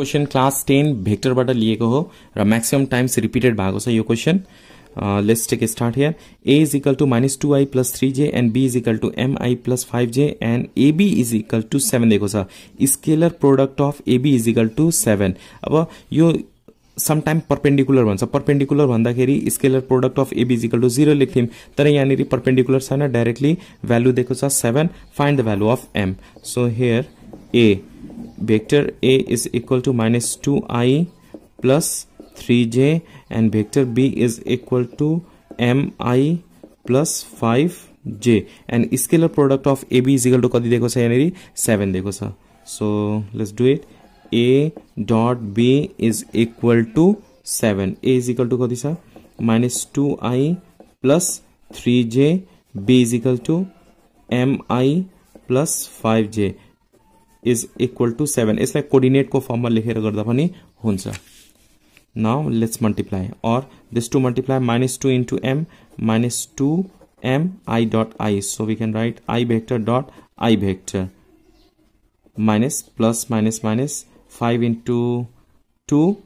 question class ten but लिएको हो र टाइम्स रिपीटेड भएको let's take start here A is equal to minus two I plus three J and B is equal M I plus five J and AB is equal to seven देख छ scalar product of AB is equal to seven अब यो sometime perpendicular भन्छ perpendicular खेल scalar product of AB is equal to zero लेख्थ्यौँ तर यहाँ perpendicular छैन डायरेक्टली भ्यालु दिएको seven find the value of M so here A vector a is equal to minus 2i plus 3j and vector b is equal to mi plus 5j and scalar product of ab is equal to कति दिएको छ यहाँनिर seven दिएको छ so let's do it A dot B is equal to seven A is equal to कति छ minus two I plus three J B is equal to M I plus five J is equal to seven यसलाई coordinate को लेखेर में पनि हुन्छ now let's multiply और this to multiply minus two into M minus two M I dot I so we can write I vector dot I vector minus plus minus minus five into two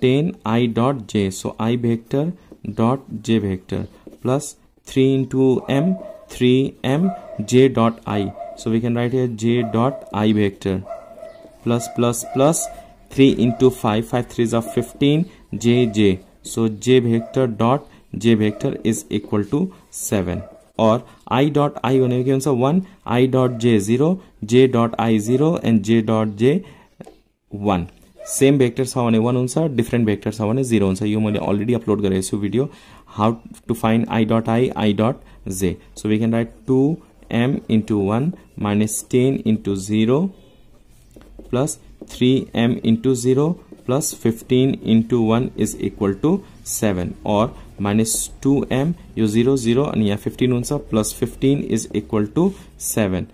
ten I dot J so I vector dot J vector plus three into M three M J dot I so we can write here j dot i vector plus plus plus 3 into 5 5 3s are 15 j j so j vector dot j vector is equal to 7 और i dot I होने के answer one I dot J zero J dot I zero and J dot J one same vectors हावने one answer different vectors हावने zero answer यो मैले already upload गरेको छु video how to find I dot I I dot J so we can write two m into 1 minus 10 into 0 plus 3m into 0 plus 15 into 1 is equal to 7 or minus 2m you 0 0 and यहाँ 15 हुन्छ प्लस 15 is equal to 7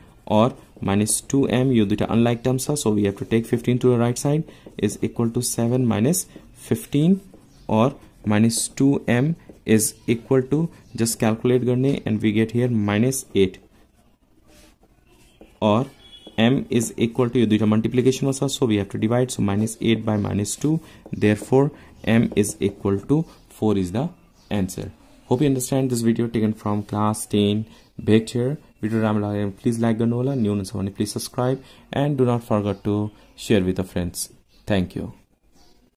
or minus 2m यो दुईवटा unlike terms so we have to take 15 to the right side is equal to 7 minus 15 or minus 2m is equal to just calculate गर्ने and we get here minus 8 or m is equal to দুইটা multiplication was so we have to divide so minus 8 by minus 2 therefore m is equal to 4 is the answer hope you understand this video taken from class 10 vector video ramalan please like the nola new and please subscribe and do not forget to share with your friends thank you